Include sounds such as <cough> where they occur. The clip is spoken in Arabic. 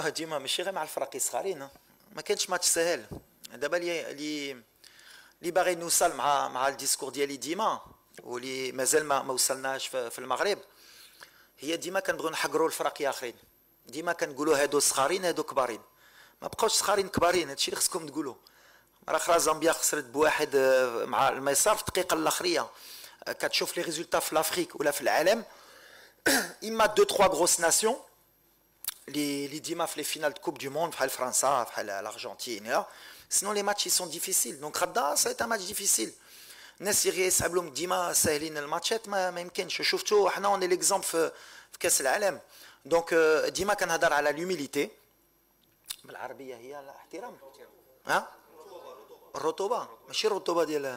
ديما ماشي غير مع الفرق الصغارين ما كانش ماتش سهل دابا لي لي لي باغي نوصل مع مع الديسكور ديالي ديما واللي مازال ما, ما وصلناش في المغرب هي ديما كنبغيو نحقروا الفرق يا اخرين ديما كنقولوا هادو صغارين هادو كبارين ما بقاوش صغارين كبارين هادشي اللي خصكم تقولوا راه خرا زامبيا خسرت بواحد آه، مع الميسار في الدقيقه الاخريه آه، كتشوف لي ريزولتا في لافريك ولا في العالم <coughs> اما دو تخوا غروس ناسيون les dix les finales de Coupe du Monde, le France, euh, l'Argentine. Sinon, les matchs ils sont difficiles. Donc, Rabda, ça va un match difficile. Nassiri et Sabloum, Dima, Sahelin, le match, je suis ah on est l'exemple de Kess l'Alem. Donc, euh, Dima, quand on a l'humilité l'humilité, l'arabie, il y a l'ahtiram. Hein? Rotoba. Mais c'est Rotoba, dit-elle.